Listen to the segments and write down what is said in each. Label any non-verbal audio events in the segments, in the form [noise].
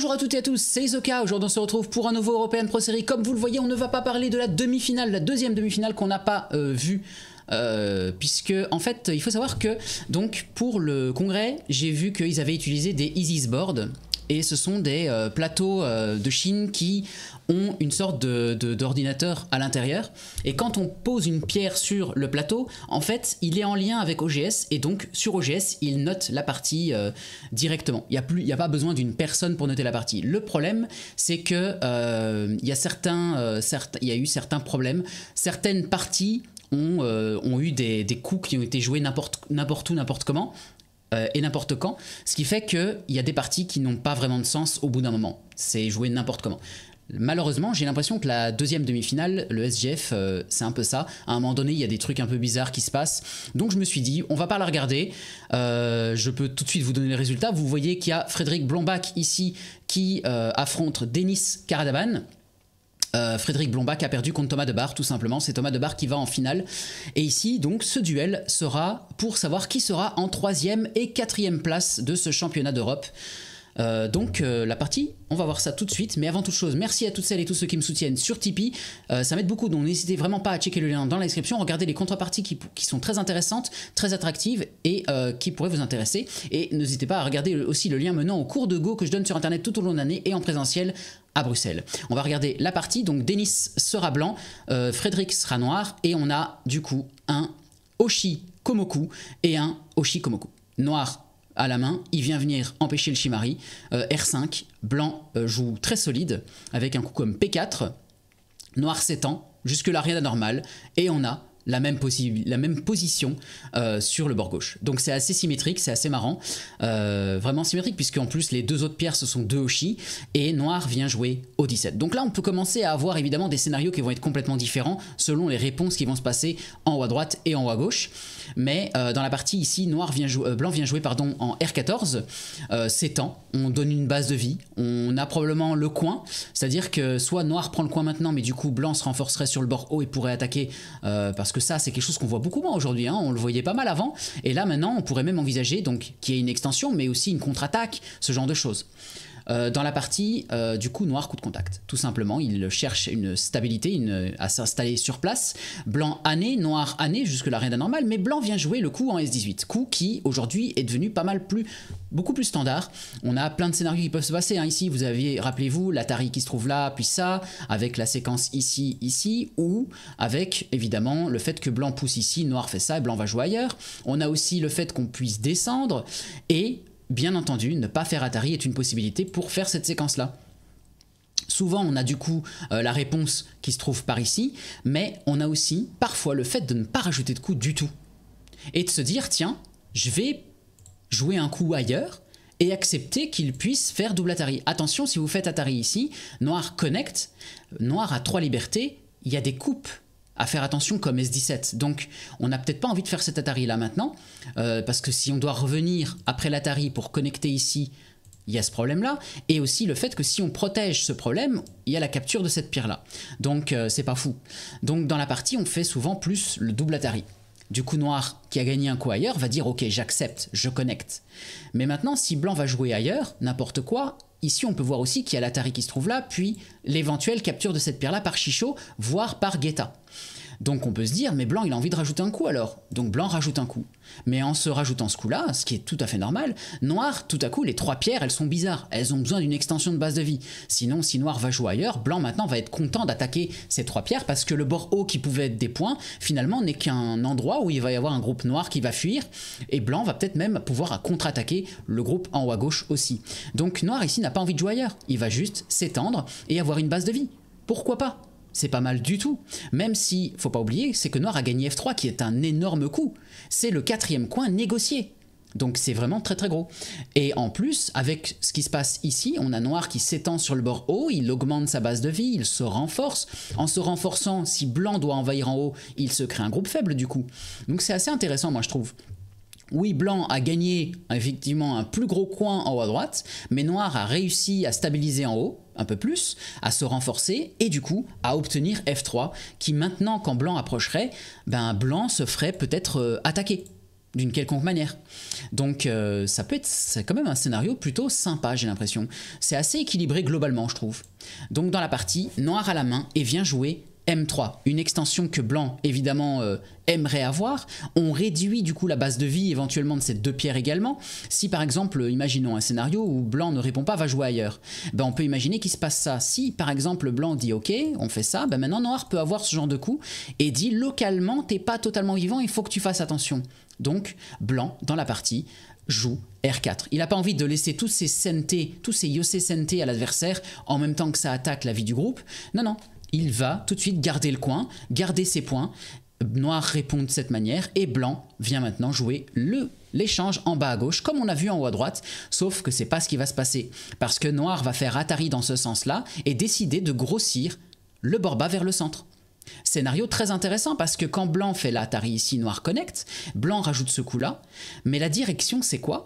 Bonjour à toutes et à tous, c'est Isoka. Aujourd'hui, on se retrouve pour un nouveau European Pro Series. Comme vous le voyez, on ne va pas parler de la demi-finale, la deuxième demi-finale qu'on n'a pas euh, vue. Euh, puisque en fait il faut savoir que donc pour le congrès j'ai vu qu'ils avaient utilisé des Easy's boards et ce sont des euh, plateaux euh, de Chine qui ont une sorte d'ordinateur de, d'ordinateur à l'intérieur. Et quand on pose une pierre sur le plateau, en fait, il est en lien avec OGS. Et donc, sur OGS, il note la partie euh, directement. Il n'y a, a, pas besoin d'une personne pour noter la partie. Le problème, c'est que il y, a certains, y a eu certains problèmes. Certaines parties ont, ont, eu des, des, coups qui ont été joués n'importe où, n'importe comment. Euh, et n'importe quand, ce qui fait qu'il y a des parties qui n'ont pas vraiment de sens au bout d'un moment. C'est jouer n'importe comment. Malheureusement, j'ai l'impression que la deuxième demi-finale, le SGF, euh, c'est un peu ça. À un moment donné, il y a des trucs un peu bizarres qui se passent. Donc je me suis dit, on va pas la regarder. Euh, je peux tout de suite vous donner les résultats. Vous voyez qu'il y a Frédéric Blombach ici qui affronte Denis Karadaban. Euh, Frédéric Blombach a perdu contre Thomas de Bar, tout simplement. C'est Thomas de Bar qui va en finale. Et ici, donc, ce duel sera pour savoir qui sera en troisième et quatrième place de ce championnat d'Europe. Euh, donc euh, la partie, on va voir ça tout de suite. Mais avant toute chose, merci à toutes celles et tous ceux qui me soutiennent sur Tipeee. Euh, ça m'aide beaucoup, donc n'hésitez vraiment pas à checker le lien dans la description. Regardez les contreparties qui, sont très intéressantes, très attractives et qui pourraient vous intéresser. Et n'hésitez pas à regarder aussi le lien menant au cours de Go que je donne sur Internet tout au long de l'année et en présentiel à Bruxelles. On va regarder la partie. Donc Denis sera blanc, Frédéric sera noir et on a du coup un Oshi Komoku et un Oshi Komoku. Noir à la main, il vient venir empêcher le Shimari. Euh, R5, blanc euh, joue très solide, avec un coup comme P4, noir s'étend, jusque-là rien d'anormal, et on a la même, la même position euh, sur le bord gauche. Donc c'est assez symétrique, c'est assez marrant, euh, vraiment symétrique, puisque en plus les deux autres pierres ce sont deux Hoshi, et Noir vient jouer au 17. Donc là on peut commencer à avoir évidemment des scénarios qui vont être complètement différents selon les réponses qui vont se passer en haut à droite et en haut à gauche, mais euh, dans la partie ici, Noir vient Blanc vient jouer pardon, en R14, c'est on donne une base de vie, on a probablement le coin, c'est-à-dire que soit Noir prend le coin maintenant, mais du coup Blanc se renforcerait sur le bord haut et pourrait attaquer parce parce que ça, c'est quelque chose qu'on voit beaucoup moins aujourd'hui. Hein. On le voyait pas mal avant. Et là, maintenant, on pourrait même envisager donc qu'il y ait une extension, mais aussi une contre-attaque, ce genre de choses. Euh, dans la partie, euh, du coup, noir coup de contact. Tout simplement, il cherche une stabilité une, à s'installer sur place. Blanc année, noir année, jusque-là rien d'anormal, mais blanc vient jouer le coup en S18. Coup qui, aujourd'hui, est devenu pas mal plus, beaucoup plus standard. On a plein de scénarios qui peuvent se passer. Hein. Ici, vous aviez, rappelez-vous, l'Atari qui se trouve là, puis ça, avec la séquence ici, ici, ou avec, évidemment, le fait que blanc pousse ici, noir fait ça, et blanc va jouer ailleurs. On a aussi le fait qu'on puisse descendre, et bien entendu, ne pas faire Atari est une possibilité pour faire cette séquence-là. Souvent, on a du coup euh, la réponse qui se trouve par ici, mais on a aussi parfois le fait de ne pas rajouter de coup du tout. Et de se dire, tiens, je vais jouer un coup ailleurs et accepter qu'il puisse faire double Atari. Attention, si vous faites Atari ici, noir connect, noir a trois libertés, il y a des coupes à faire attention comme S17. Donc on n'a peut-être pas envie de faire cet Atari là maintenant, euh, parce que si on doit revenir après l'Atari pour connecter ici, il y a ce problème-là, et aussi le fait que si on protège ce problème, il y a la capture de cette pierre-là. Donc euh, c'est pas fou. Donc dans la partie, on fait souvent plus le double Atari. Du coup, noir qui a gagné un coup ailleurs va dire ok, j'accepte, je connecte. Mais maintenant, si blanc va jouer ailleurs, n'importe quoi, Ici, on peut voir aussi qu'il y a l'Atari qui se trouve là, puis l'éventuelle capture de cette pierre-là par Chicho, voire par Guetta. Donc on peut se dire, mais Blanc, il a envie de rajouter un coup alors. Donc Blanc rajoute un coup. Mais en se rajoutant ce coup-là, ce qui est tout à fait normal, Noir, tout à coup, les trois pierres, elles sont bizarres. Elles ont besoin d'une extension de base de vie. Sinon, si Noir va jouer ailleurs, Blanc maintenant va être content d'attaquer ces trois pierres parce que le bord haut qui pouvait être des points, finalement, n'est qu'un endroit où il va y avoir un groupe noir qui va fuir. Et Blanc va peut-être même pouvoir contre-attaquer le groupe en haut à gauche aussi. Donc Noir ici n'a pas envie de jouer ailleurs. Il va juste s'étendre et avoir une base de vie. Pourquoi pas c'est pas mal du tout. Même si, faut pas oublier, c'est que Noir a gagné F3, qui est un énorme coup. C'est le quatrième coin négocié. Donc c'est vraiment très très gros. Et en plus, avec ce qui se passe ici, on a Noir qui s'étend sur le bord haut, il augmente sa base de vie, il se renforce. En se renforçant, si Blanc doit envahir en haut, il se crée un groupe faible du coup. Donc c'est assez intéressant moi je trouve. Oui, blanc a gagné effectivement un plus gros coin en haut à droite, mais noir a réussi à stabiliser en haut un peu plus, à se renforcer et du coup à obtenir F3 qui maintenant quand blanc approcherait, ben blanc se ferait peut-être euh, attaquer d'une quelconque manière. Donc euh, ça peut être c'est quand même un scénario plutôt sympa, j'ai l'impression. C'est assez équilibré globalement, je trouve. Donc dans la partie, noir à la main et vient jouer M3, une extension que Blanc, évidemment, euh, aimerait avoir. On réduit du coup la base de vie éventuellement de ces deux pierres également. Si par exemple, imaginons un scénario où Blanc ne répond pas, va jouer ailleurs, ben, on peut imaginer qu'il se passe ça. Si par exemple Blanc dit ok, on fait ça, ben, maintenant Noir peut avoir ce genre de coup et dit localement, t'es pas totalement vivant, il faut que tu fasses attention. Donc Blanc, dans la partie, joue R4. Il n'a pas envie de laisser tous ses sente, tous ses Yosei sente à l'adversaire en même temps que ça attaque la vie du groupe. Non, non, il va tout de suite garder le coin, garder ses points. Noir répond de cette manière et blanc vient maintenant jouer le l'échange en bas à gauche comme on a vu en haut à droite, sauf que c'est pas ce qui va se passer parce que noir va faire Atari dans ce sens-là et décider de grossir le bord bas vers le centre. Scénario très intéressant parce que quand blanc fait l'atari ici noir connecte. blanc rajoute ce coup-là, mais la direction c'est quoi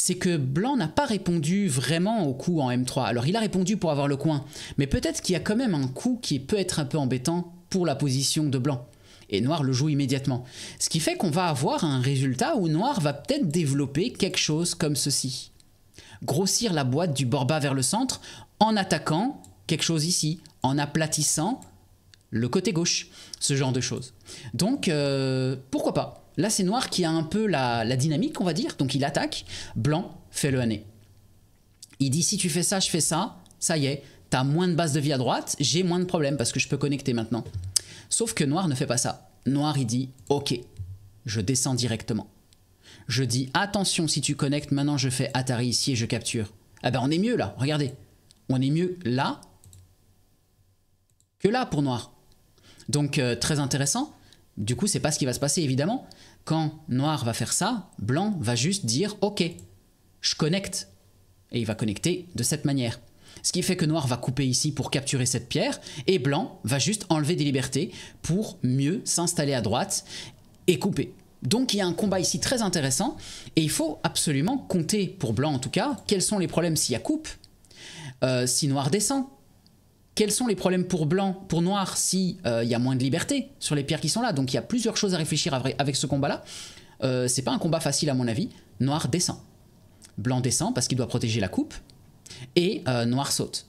c'est que Blanc n'a pas répondu vraiment au coup en M3. Alors il a répondu pour avoir le coin, mais peut-être qu'il y a quand même un coup qui peut être un peu embêtant pour la position de Blanc. Et Noir le joue immédiatement. Ce qui fait qu'on va avoir un résultat où Noir va peut-être développer quelque chose comme ceci. Grossir la boîte du bord bas vers le centre en attaquant quelque chose ici, en aplatissant le côté gauche, ce genre de choses. Donc, euh, pourquoi pas Là, c'est noir qui a un peu la, dynamique, on va dire. Donc il attaque. Blanc fait le hané. Il dit si tu fais ça, je fais ça. Ça y est, t'as moins de base de vie à droite. J'ai moins de problèmes parce que je peux connecter maintenant. Sauf que noir ne fait pas ça. Noir, il dit ok, je descends directement. Je dis attention, si tu connectes, maintenant je fais Atari ici et je capture. Ah ben on est mieux là, regardez. On est mieux là que là pour noir. Donc euh, très intéressant. Du coup, c'est pas ce qui va se passer évidemment. Quand noir va faire ça, blanc va juste dire OK, je connecte. Et il va connecter de cette manière. Ce qui fait que noir va couper ici pour capturer cette pierre, et blanc va juste enlever des libertés pour mieux s'installer à droite et couper. Donc il y a un combat ici très intéressant, et il faut absolument compter, pour blanc en tout cas, quels sont les problèmes s'il y a coupe, euh, si noir descend, quels sont les problèmes pour blanc, pour noir, si euh, il y a moins de liberté sur les pierres qui sont là. Donc il y a plusieurs choses à réfléchir avec ce combat-là. Euh, c'est pas un combat facile à mon avis. Noir descend, blanc descend parce qu'il doit protéger la coupe, et euh, noir saute.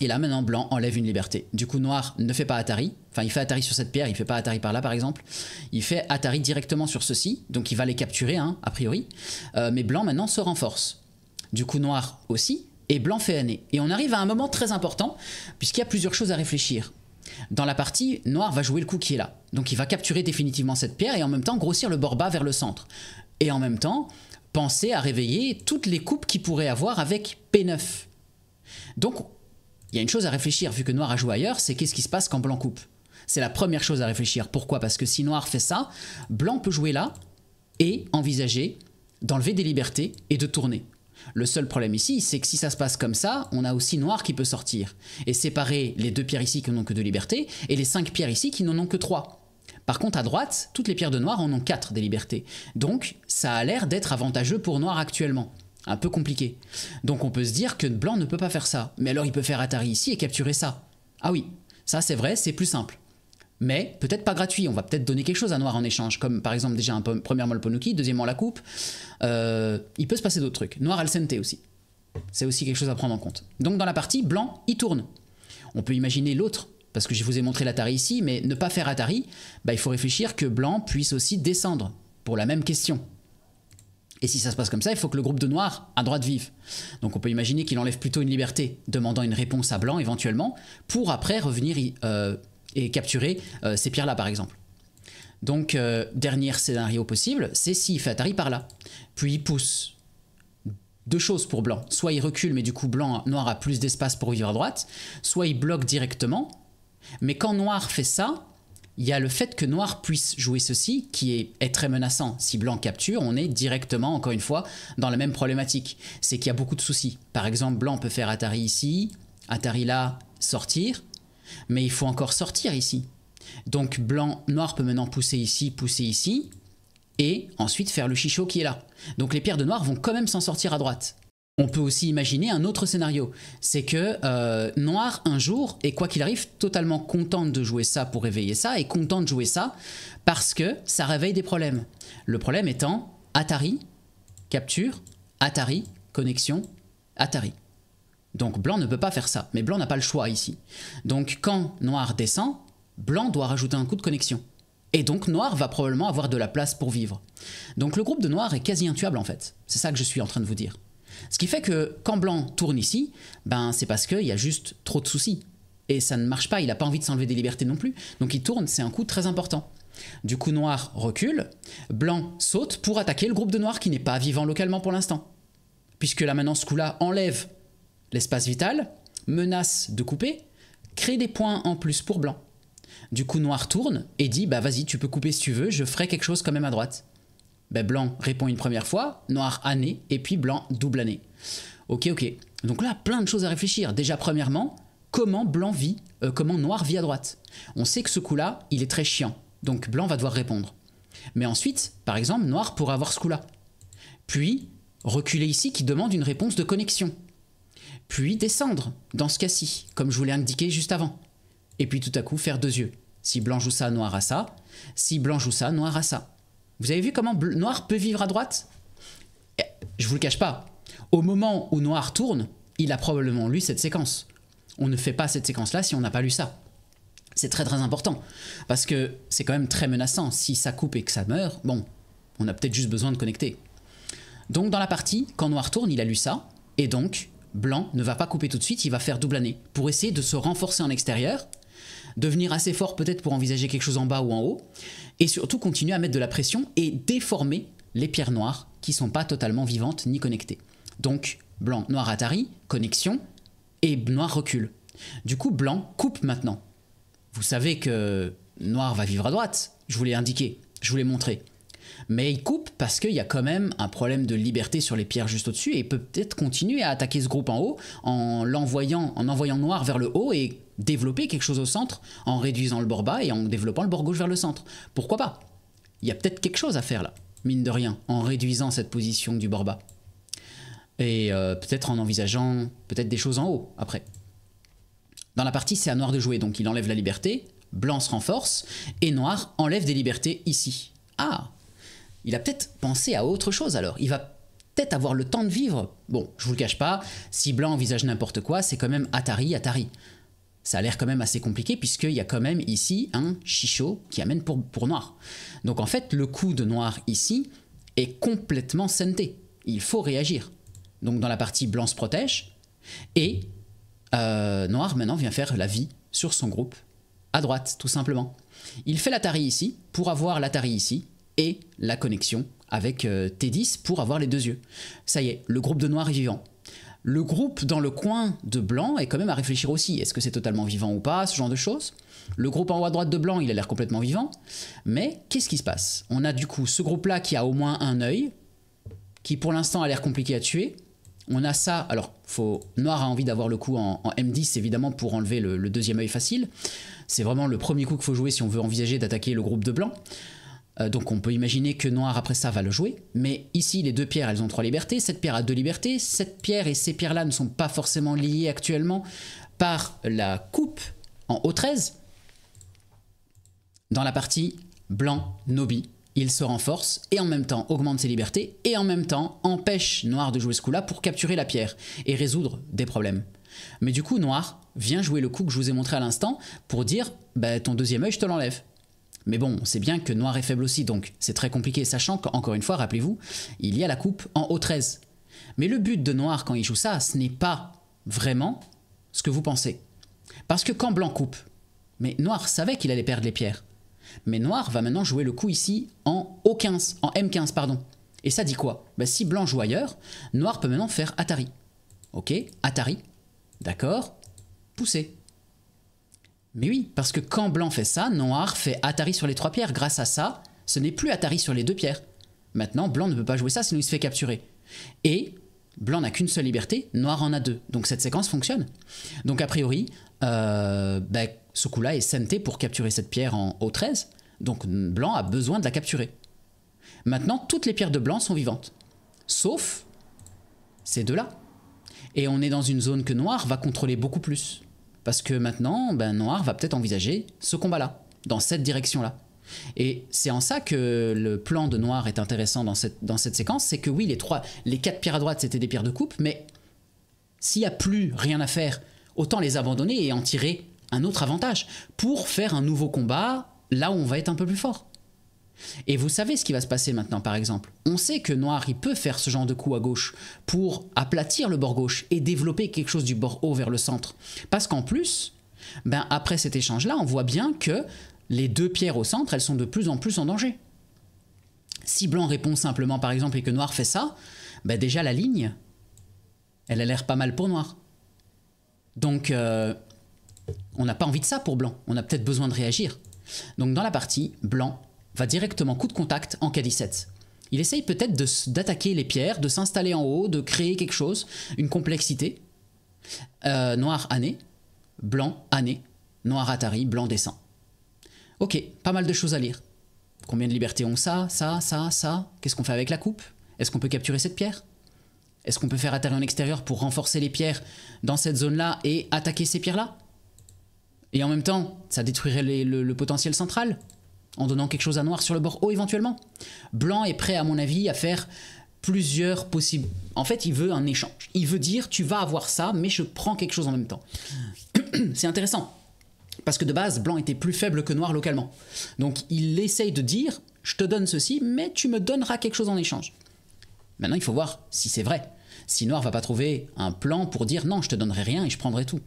Et là maintenant blanc enlève une liberté. Du coup noir ne fait pas Atari. Enfin il fait Atari sur cette pierre, il fait pas Atari par là par exemple. Il fait Atari directement sur ceci, donc il va les capturer hein, a priori. mais blanc maintenant se renforce. Du coup noir aussi, et blanc fait année. Et on arrive à un moment très important, puisqu'il y a plusieurs choses à réfléchir. Dans la partie, noir va jouer le coup qui est là. Donc il va capturer définitivement cette pierre et en même temps grossir le bord bas vers le centre. Et en même temps, penser à réveiller toutes les coupes qu'il pourrait avoir avec P9. Donc il y a une chose à réfléchir, vu que noir a joué ailleurs, c'est qu'est-ce qui se passe quand blanc coupe C'est la première chose à réfléchir. Pourquoi Parce que si noir fait ça, blanc peut jouer là et envisager d'enlever des libertés et de tourner. Le seul problème ici, c'est que si ça se passe comme ça, on a aussi noir qui peut sortir et séparer les deux pierres ici qui n'ont que deux libertés et les cinq pierres ici qui n'en ont que trois. Par contre, à droite, toutes les pierres de noir en ont quatre des libertés. Donc, ça a l'air d'être avantageux pour noir actuellement. Un peu compliqué. Donc, on peut se dire que blanc ne peut pas faire ça. Mais alors, il peut faire Atari ici et capturer ça. Ah oui, ça c'est vrai, c'est plus simple mais peut-être pas gratuit. On va peut-être donner quelque chose à Noir en échange, comme par exemple déjà un premier ponuki, deuxièmement la coupe. Euh, il peut se passer d'autres trucs. Noir Alcente aussi. C'est aussi quelque chose à prendre en compte. Donc dans la partie, blanc, il tourne. On peut imaginer l'autre, parce que je vous ai montré l'Atari ici, mais ne pas faire Atari, bah, il faut réfléchir que blanc puisse aussi descendre pour la même question. Et si ça se passe comme ça, il faut que le groupe de noir a droit de vivre. Donc on peut imaginer qu'il enlève plutôt une liberté, demandant une réponse à blanc éventuellement, pour après revenir euh, et capturer euh, ces pierres-là, par exemple. Donc, euh, dernier scénario possible, c'est s'il fait Atari par là, puis il pousse. Deux choses pour blanc. Soit il recule, mais du coup blanc, noir a plus d'espace pour vivre à droite, soit il bloque directement. Mais quand noir fait ça, il y a le fait que noir puisse jouer ceci qui est, est, très menaçant. Si blanc capture, on est directement, encore une fois, dans la même problématique. C'est qu'il y a beaucoup de soucis. Par exemple, blanc peut faire Atari ici, Atari là, sortir mais il faut encore sortir ici. Donc blanc, noir peut maintenant pousser ici, pousser ici, et ensuite faire le chichot qui est là. Donc les pierres de noir vont quand même s'en sortir à droite. On peut aussi imaginer un autre scénario, c'est que euh, Noir un jour est quoi qu'il arrive totalement contente de jouer ça pour réveiller ça et contente de jouer ça parce que ça réveille des problèmes. Le problème étant Atari, capture, Atari, connexion, Atari. Donc blanc ne peut pas faire ça, mais blanc n'a pas le choix ici. Donc quand noir descend, blanc doit rajouter un coup de connexion. Et donc noir va probablement avoir de la place pour vivre. Donc le groupe de noir est quasi intuable en fait. C'est ça que je suis en train de vous dire. Ce qui fait que quand blanc tourne ici, ben c'est parce qu'il y a juste trop de soucis. Et ça ne marche pas, il n'a pas envie de s'enlever des libertés non plus. Donc il tourne, c'est un coup très important. Du coup noir recule, blanc saute pour attaquer le groupe de noir qui n'est pas vivant localement pour l'instant. Puisque là maintenant ce coup-là enlève l'espace vital, menace de couper, crée des points en plus pour blanc. Du coup, noir tourne et dit Bah vas-y, tu peux couper si tu veux, je ferai quelque chose quand même à droite. Bah, blanc répond une première fois, noir année, et puis blanc double année. Ok, ok. Donc là, plein de choses à réfléchir. Déjà, premièrement, comment blanc vit, euh, comment noir vit à droite On sait que ce coup-là, il est très chiant, donc blanc va devoir répondre. Mais ensuite, par exemple, noir pourrait avoir ce coup-là. Puis, reculer ici qui demande une réponse de connexion puis descendre, dans ce cas-ci, comme je vous l'ai indiqué juste avant. Et puis tout à coup faire deux yeux. Si blanc joue ça, noir à ça. Si blanc joue ça, noir à ça. Vous avez vu comment noir peut vivre à droite eh, Je vous le cache pas. Au moment où noir tourne, il a probablement lu cette séquence. On ne fait pas cette séquence-là si on n'a pas lu ça. C'est très très important. Parce que c'est quand même très menaçant. Si ça coupe et que ça meurt, bon, on a peut-être juste besoin de connecter. Donc dans la partie, quand noir tourne, il a lu ça. Et donc, Blanc ne va pas couper tout de suite, il va faire double année pour essayer de se renforcer en extérieur, devenir assez fort peut-être pour envisager quelque chose en bas ou en haut, et surtout continuer à mettre de la pression et déformer les pierres noires qui sont pas totalement vivantes ni connectées. Donc blanc, noir Atari, connexion, et noir recule. Du coup blanc coupe maintenant. Vous savez que noir va vivre à droite, je vous l'ai indiqué, je vous l'ai montré. Mais il coupe parce qu'il y a quand même un problème de liberté sur les pierres juste au-dessus et peut peut-être continuer à attaquer ce groupe en haut en l'envoyant, en envoyant noir vers le haut et développer quelque chose au centre en réduisant le bord bas et en développant le bord gauche vers le centre. Pourquoi pas Il y a peut-être quelque chose à faire là, mine de rien, en réduisant cette position du bord bas. Et euh, peut-être en envisageant peut-être des choses en haut après. Dans la partie, c'est à noir de jouer, donc il enlève la liberté, blanc se renforce, et noir enlève des libertés ici. Ah il a peut-être pensé à autre chose alors. Il va peut-être avoir le temps de vivre. Bon, je vous le cache pas, si Blanc envisage n'importe quoi, c'est quand même Atari, Atari. Ça a l'air quand même assez compliqué puisqu'il y a quand même ici un chichot qui amène pour, pour noir. Donc en fait, le coup de noir ici est complètement senté. Il faut réagir. Donc dans la partie blanc se protège et euh, noir maintenant vient faire la vie sur son groupe à droite tout simplement. Il fait l'Atari ici pour avoir l'Atari ici et la connexion avec euh, T10 pour avoir les deux yeux. Ça y est, le groupe de noir est vivant. Le groupe dans le coin de blanc est quand même à réfléchir aussi. Est-ce que c'est totalement vivant ou pas, ce genre de choses Le groupe en haut à droite de blanc, il a l'air complètement vivant. Mais qu'est-ce qui se passe On a du coup ce groupe-là qui a au moins un œil, qui pour l'instant a l'air compliqué à tuer. On a ça, alors faut, Noir a envie d'avoir le coup en, M10 évidemment pour enlever le deuxième œil facile. C'est vraiment le premier coup qu'il faut jouer si on veut envisager d'attaquer le groupe de blanc. Euh, donc on peut imaginer que noir après ça va le jouer, mais ici les deux pierres elles ont trois libertés, cette pierre a deux libertés, cette pierre et ces pierres là ne sont pas forcément liées actuellement par la coupe en haut 13. Dans la partie blanc, Nobi, il se renforce et en même temps augmente ses libertés et en même temps empêche Noir de jouer ce coup-là pour capturer la pierre et résoudre des problèmes. Mais du coup, Noir vient jouer le coup que je vous ai montré à l'instant pour dire bah, ton deuxième œil, je te l'enlève. Mais bon, on sait bien que noir est faible aussi, donc c'est très compliqué, sachant qu'encore une fois, rappelez-vous, il y a la coupe en o 13. Mais le but de noir quand il joue ça, ce n'est pas vraiment ce que vous pensez. Parce que quand blanc coupe, mais noir savait qu'il allait perdre les pierres. Mais noir va maintenant jouer le coup ici en O15, en M15, pardon. Et ça dit quoi bah, Si blanc joue ailleurs, noir peut maintenant faire Atari. Ok, Atari, d'accord, Poussez mais oui, parce que quand blanc fait ça, noir fait Atari sur les trois pierres. Grâce à ça, ce n'est plus Atari sur les deux pierres. Maintenant, blanc ne peut pas jouer ça sinon il se fait capturer. Et blanc n'a qu'une seule liberté, noir en a deux. Donc cette séquence fonctionne. Donc a priori, ce euh, coup-là ben, est senté pour capturer cette pierre en O13. Donc blanc a besoin de la capturer. Maintenant, toutes les pierres de blanc sont vivantes. Sauf ces deux-là. Et on est dans une zone que noir va contrôler beaucoup plus. Parce que maintenant, ben, Noir va peut-être envisager ce combat-là, dans cette direction-là. Et c'est en ça que le plan de Noir est intéressant dans cette, séquence, c'est que oui, les, trois, les quatre pierres à droite, c'était des pierres de coupe, mais s'il n'y a plus rien à faire, autant les abandonner et en tirer un autre avantage pour faire un nouveau combat là où on va être un peu plus fort. Et vous savez ce qui va se passer maintenant, par exemple. On sait que Noir, il peut faire ce genre de coup à gauche pour aplatir le bord gauche et développer quelque chose du bord haut vers le centre. Parce qu'en plus, ben après cet échange-là, on voit bien que les deux pierres au centre, elles sont de plus en plus en danger. Si Blanc répond simplement, par exemple, et que Noir fait ça, ben déjà la ligne, elle a l'air pas mal pour Noir. Donc, euh, on n'a pas envie de ça pour Blanc. On a peut-être besoin de réagir. Donc dans la partie, Blanc va directement coup de contact en K17. Il essaye peut-être d'attaquer les pierres, de s'installer en haut, de créer quelque chose, une complexité. Euh, noir année, blanc année, noir Atari, blanc dessin. Ok, pas mal de choses à lire. Combien de libertés ont ça, ça, ça, ça Qu'est-ce qu'on fait avec la coupe Est-ce qu'on peut capturer cette pierre Est-ce qu'on peut faire atterrir en extérieur pour renforcer les pierres dans cette zone-là et attaquer ces pierres-là Et en même temps, ça détruirait le potentiel central en donnant quelque chose à noir sur le bord haut oh, éventuellement. Blanc est prêt, à mon avis, à faire plusieurs possibles. En fait, il veut un échange. Il veut dire, tu vas avoir ça, mais je prends quelque chose en même temps. [clears throat] C'est intéressant. Parce que de base, blanc était plus faible que noir localement. Donc il essaye de dire, je te donne ceci, mais tu me donneras quelque chose en échange. Maintenant, il faut voir si c'est vrai. Si noir va pas trouver un plan pour dire, non, je te donnerai rien et je prendrai tout.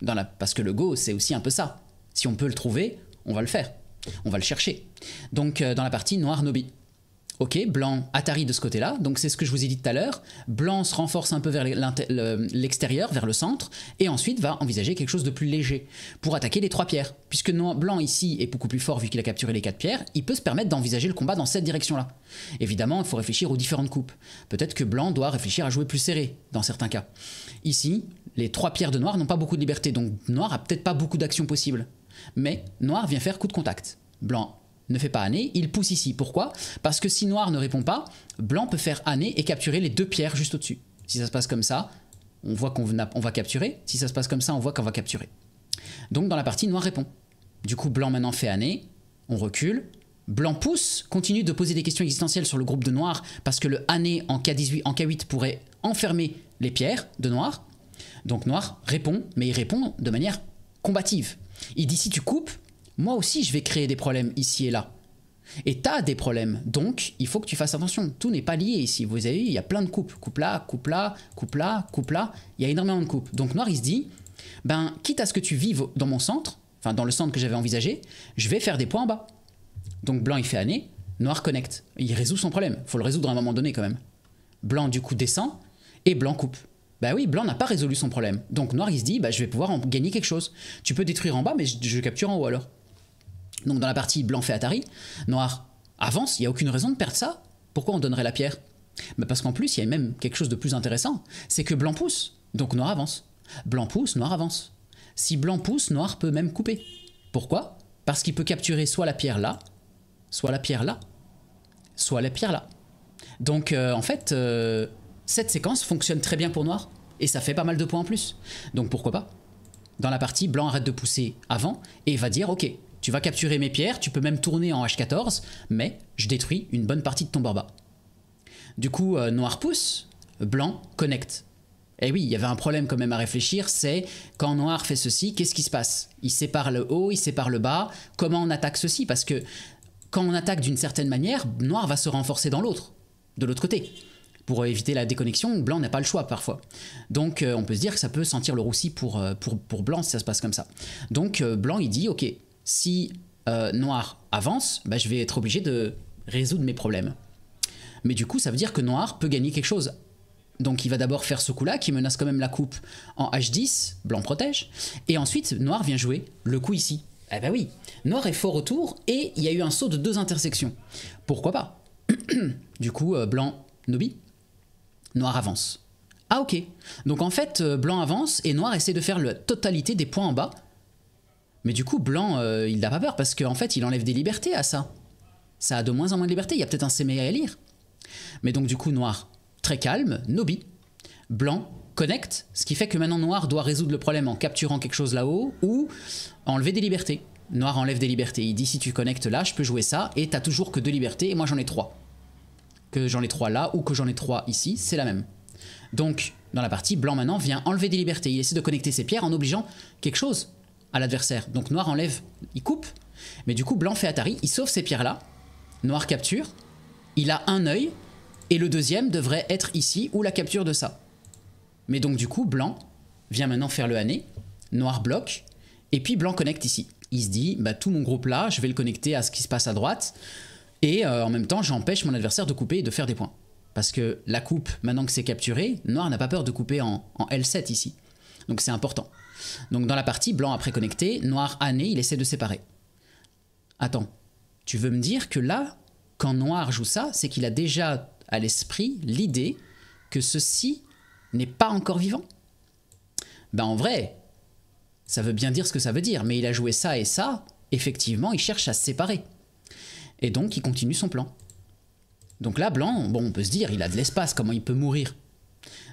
Dans la... Parce que le go, c'est aussi un peu ça. Si on peut le trouver, on va le faire. On va le chercher. Donc euh, dans la partie noir Nobi. Ok, blanc Atari de ce côté-là, donc c'est ce que je vous ai dit tout à l'heure. Blanc se renforce un peu vers l'extérieur, vers le centre, et ensuite va envisager quelque chose de plus léger pour attaquer les trois pierres. Puisque blanc ici est beaucoup plus fort vu qu'il a capturé les quatre pierres, il peut se permettre d'envisager le combat dans cette direction-là. Évidemment, il faut réfléchir aux différentes coupes. Peut-être que blanc doit réfléchir à jouer plus serré dans certains cas. Ici, les trois pierres de noir n'ont pas beaucoup de liberté, donc noir a peut-être pas beaucoup d'actions possibles. Mais noir vient faire coup de contact. Blanc ne fait pas année, il pousse ici. Pourquoi Parce que si noir ne répond pas, blanc peut faire année et capturer les deux pierres juste au-dessus. Si ça se passe comme ça, on voit qu'on va capturer. Si ça se passe comme ça, on voit qu'on va capturer. Donc dans la partie, noir répond. Du coup, blanc maintenant fait année, on recule. Blanc pousse, continue de poser des questions existentielles sur le groupe de noir parce que le année en K18, en K8 pourrait enfermer les pierres de noir. Donc noir répond, mais il répond de manière combative. Il dit si tu coupes, moi aussi je vais créer des problèmes ici et là. Et t'as des problèmes, donc il faut que tu fasses attention. Tout n'est pas lié ici. Vous avez vu, il y a plein de coupes. Coupe là, coupe là, coupe là, coupe là. Il y a énormément de coupes. Donc Noir, il se dit, ben, quitte à ce que tu vives dans mon centre, enfin dans le centre que j'avais envisagé, je vais faire des points en bas. Donc Blanc, il fait année, Noir connecte. Il résout son problème. faut le résoudre à un moment donné quand même. Blanc, du coup, descend, et Blanc coupe. Bah oui, blanc n'a pas résolu son problème. Donc noir, il se dit, bah, je vais pouvoir en gagner quelque chose. Tu peux détruire en bas, mais je, capture en haut alors. Donc dans la partie blanc fait Atari, noir avance, il n'y a aucune raison de perdre ça. Pourquoi on donnerait la pierre bah, Parce qu'en plus, il y a même quelque chose de plus intéressant, c'est que blanc pousse, donc noir avance. Blanc pousse, noir avance. Si blanc pousse, noir peut même couper. Pourquoi Parce qu'il peut capturer soit la pierre là, soit la pierre là, soit la pierre là. Donc euh, en fait, euh, cette séquence fonctionne très bien pour noir, et ça fait pas mal de points en plus. Donc pourquoi pas Dans la partie, blanc arrête de pousser avant, et va dire, ok, tu vas capturer mes pierres, tu peux même tourner en H14, mais je détruis une bonne partie de ton barba. Du coup, euh, noir pousse, blanc connecte. Et eh oui, il y avait un problème quand même à réfléchir, c'est quand noir fait ceci, qu'est-ce qui se passe Il sépare le haut, il sépare le bas, comment on attaque ceci Parce que quand on attaque d'une certaine manière, noir va se renforcer dans l'autre, de l'autre côté pour éviter la déconnexion, blanc n'a pas le choix parfois. Donc euh, on peut se dire que ça peut sentir le roussi pour, euh, pour, pour blanc si ça se passe comme ça. Donc euh, blanc il dit ok, si noir avance, bah, je vais être obligé de résoudre mes problèmes. Mais du coup ça veut dire que noir peut gagner quelque chose. Donc il va d'abord faire ce coup-là qui menace quand même la coupe en H10, blanc protège, et ensuite noir vient jouer le coup ici. Eh ben oui, noir est fort autour et il y a eu un saut de deux intersections. Pourquoi pas [clears throat] Du coup, blanc, Nobi noir avance. Ah ok. Donc en fait, euh, blanc avance et noir essaie de faire la totalité des points en bas. Mais du coup, blanc, euh, il n'a pas peur parce qu'en fait, il enlève des libertés à ça. Ça a de moins en moins de libertés, Il y a peut-être un CME à lire. Mais donc du coup, noir, très calme, nobi. Blanc, connecte, ce qui fait que maintenant noir doit résoudre le problème en capturant quelque chose là-haut ou enlever des libertés. Noir enlève des libertés. Il dit si tu connectes là, je peux jouer ça et t'as toujours que deux libertés et moi j'en ai trois que j'en ai trois là ou que j'en ai trois ici, c'est la même. Donc, dans la partie, blanc maintenant vient enlever des libertés. Il essaie de connecter ses pierres en obligeant quelque chose à l'adversaire. Donc noir enlève, il coupe. Mais du coup, blanc fait Atari, il sauve ces pierres-là. Noir capture, il a un œil, et le deuxième devrait être ici, ou la capture de ça. Mais donc du coup, blanc vient maintenant faire le hané noir bloque, et puis blanc connecte ici. Il se dit, bah, tout mon groupe là, je vais le connecter à ce qui se passe à droite, et euh, en même temps, j'empêche mon adversaire de couper et de faire des points. Parce que la coupe, maintenant que c'est capturé, noir n'a pas peur de couper en, L7 ici. Donc c'est important. Donc dans la partie, blanc après connecté, noir année, il essaie de séparer. Attends, tu veux me dire que là, quand noir joue ça, c'est qu'il a déjà à l'esprit l'idée que ceci n'est pas encore vivant Ben en vrai, ça veut bien dire ce que ça veut dire, mais il a joué ça et ça, effectivement, il cherche à se séparer. Et donc, il continue son plan. Donc là, blanc, bon, on peut se dire, il a de l'espace, comment il peut mourir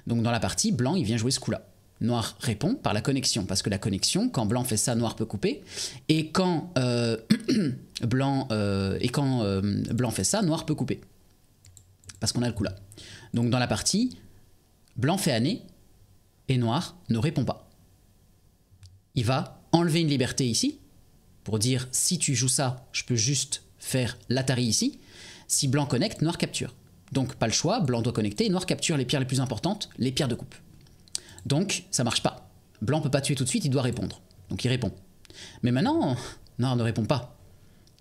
Donc dans la partie, blanc, il vient jouer ce coup-là. Noir répond par la connexion, parce que la connexion, quand blanc fait ça, noir peut couper, et quand euh, [clears throat] blanc euh, et quand euh, blanc fait ça, noir peut couper, parce qu'on a le coup là. Donc dans la partie, blanc fait année et noir ne répond pas. Il va enlever une liberté ici pour dire si tu joues ça, je peux juste faire l'Atari ici, si blanc connecte, noir capture. Donc pas le choix, blanc doit connecter, noir capture les pierres les plus importantes, les pierres de coupe. Donc ça marche pas. Blanc peut pas tuer tout de suite, il doit répondre. Donc il répond. Mais maintenant, [laughs] noir ne répond pas.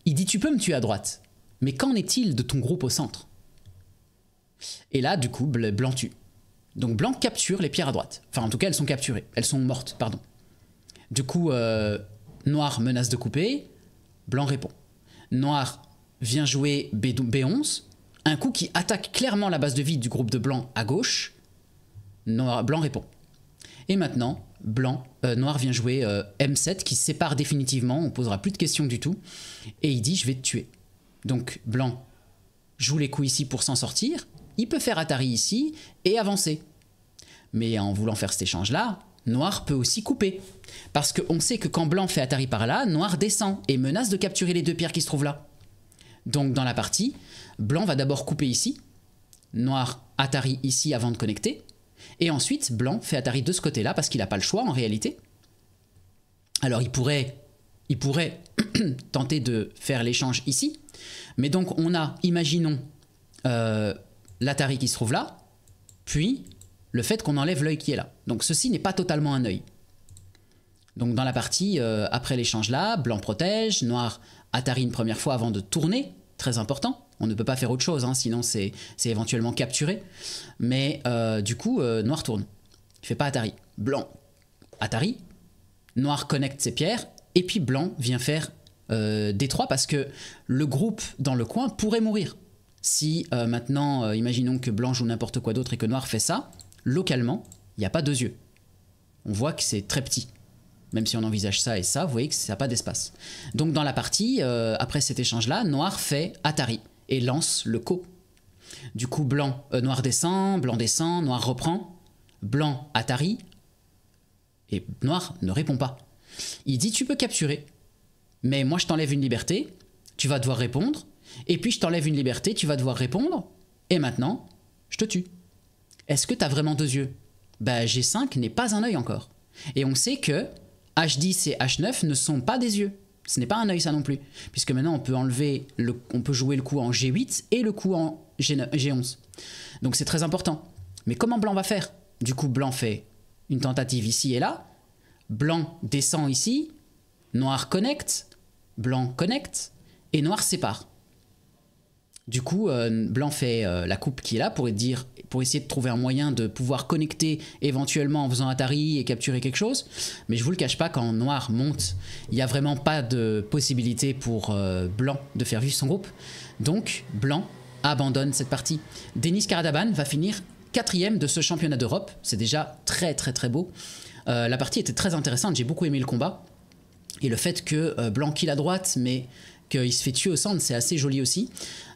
Il dit tu peux me tuer à droite, mais qu'en est-il de ton groupe au centre Et là, du coup, blanc tue. Donc blanc capture les pierres à droite. Enfin en tout cas, elles sont capturées, elles sont mortes, pardon. Du coup, euh, noir menace de couper, blanc répond noir vient jouer B, 11 un coup qui attaque clairement la base de vie du groupe de blanc à gauche, noir, blanc répond. Et maintenant, blanc, euh, noir vient jouer euh, M7 qui sépare définitivement, on posera plus de questions du tout, et il dit je vais te tuer. Donc blanc joue les coups ici pour s'en sortir, il peut faire Atari ici et avancer. Mais en voulant faire cet échange-là, noir peut aussi couper. Parce qu'on sait que quand blanc fait Atari par là, noir descend et menace de capturer les deux pierres qui se trouvent là. Donc dans la partie, blanc va d'abord couper ici, noir Atari ici avant de connecter, et ensuite blanc fait Atari de ce côté-là parce qu'il n'a pas le choix en réalité. Alors il pourrait, il pourrait [coughs] tenter de faire l'échange ici, mais donc on a, imaginons, euh, l'Atari qui se trouve là, puis le fait qu'on enlève l'œil qui est là. Donc ceci n'est pas totalement un œil. Donc dans la partie euh, après l'échange là, blanc protège, noir attarie une première fois avant de tourner, très important. On ne peut pas faire autre chose, hein, sinon c'est éventuellement capturé. Mais euh, du coup, euh, noir tourne. Il fait pas atari. Blanc atari. Noir connecte ses pierres. Et puis blanc vient faire D3, parce que le groupe dans le coin pourrait mourir. Si maintenant, imaginons que blanc joue n'importe quoi d'autre et que noir fait ça, localement, il n'y a pas deux yeux. On voit que c'est très petit. Même si on envisage ça et ça, vous voyez que ça n'a pas d'espace. Donc dans la partie, euh, après cet échange-là, noir fait Atari et lance le co. Du coup, blanc, euh, noir descend, blanc descend, noir reprend, blanc Atari, et noir ne répond pas. Il dit tu peux capturer, mais moi je t'enlève une liberté, tu vas devoir répondre, et puis je t'enlève une liberté, tu vas devoir répondre, et maintenant, je te tue. Est-ce que tu as vraiment deux yeux Bah G5 n'est pas un œil encore. Et on sait que H10 et H9 ne sont pas des yeux. Ce n'est pas un œil ça non plus, puisque maintenant on peut enlever, le, on peut jouer le coup en G8 et le coup en g 11 Donc c'est très important. Mais comment Blanc va faire Du coup Blanc fait une tentative ici et là. Blanc descend ici. Noir connecte. Blanc connecte. Et Noir sépare. Du coup, euh, Blanc fait euh, la coupe qui est là pour essayer de trouver un moyen de pouvoir connecter éventuellement en faisant Atari et capturer quelque chose. Mais je vous le cache pas, quand Noir monte, il n'y a vraiment pas de possibilité pour euh, Blanc de faire vivre son groupe. Donc, Blanc abandonne cette partie. Denis Karadaban va finir quatrième de ce championnat d'Europe. C'est déjà très très très beau. la partie était très intéressante, j'ai beaucoup aimé le combat. Et le fait que Blanc quitte à droite, mais qu'il se fait tuer au centre, c'est assez joli aussi.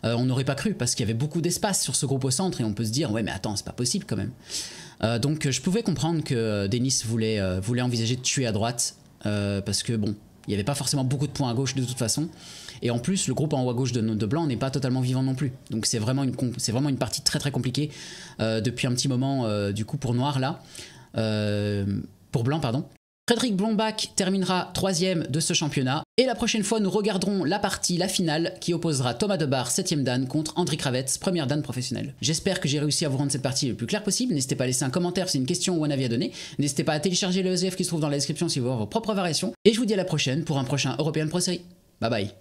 Euh, on n'aurait pas cru parce qu'il y avait beaucoup d'espace sur ce groupe au centre et on peut se dire ouais mais attends c'est pas possible quand même. Euh, donc je pouvais comprendre que euh, Denis voulait, voulait envisager de tuer à droite parce que bon il n'y avait pas forcément beaucoup de points à gauche de toute façon. Et en plus, le groupe en haut à gauche de, de Blanc n'est pas totalement vivant non plus. Donc c'est vraiment, une, vraiment une partie très très compliquée depuis un petit moment du coup pour Noir là. pour Blanc, pardon. Frédéric Blombach terminera troisième de ce championnat. Et la prochaine fois, nous regarderons la partie, la finale, qui opposera Thomas Debar, 7ème Dan, contre André Kravets, première Dan professionnelle. J'espère que j'ai réussi à vous rendre cette partie le plus claire possible. N'hésitez pas à laisser un commentaire si une question ou un avis à donner. N'hésitez pas à télécharger le ESF qui se trouve dans la description si vous avez vos propres variations. Et je vous dis à la prochaine pour un prochain European Pro Series. Bye bye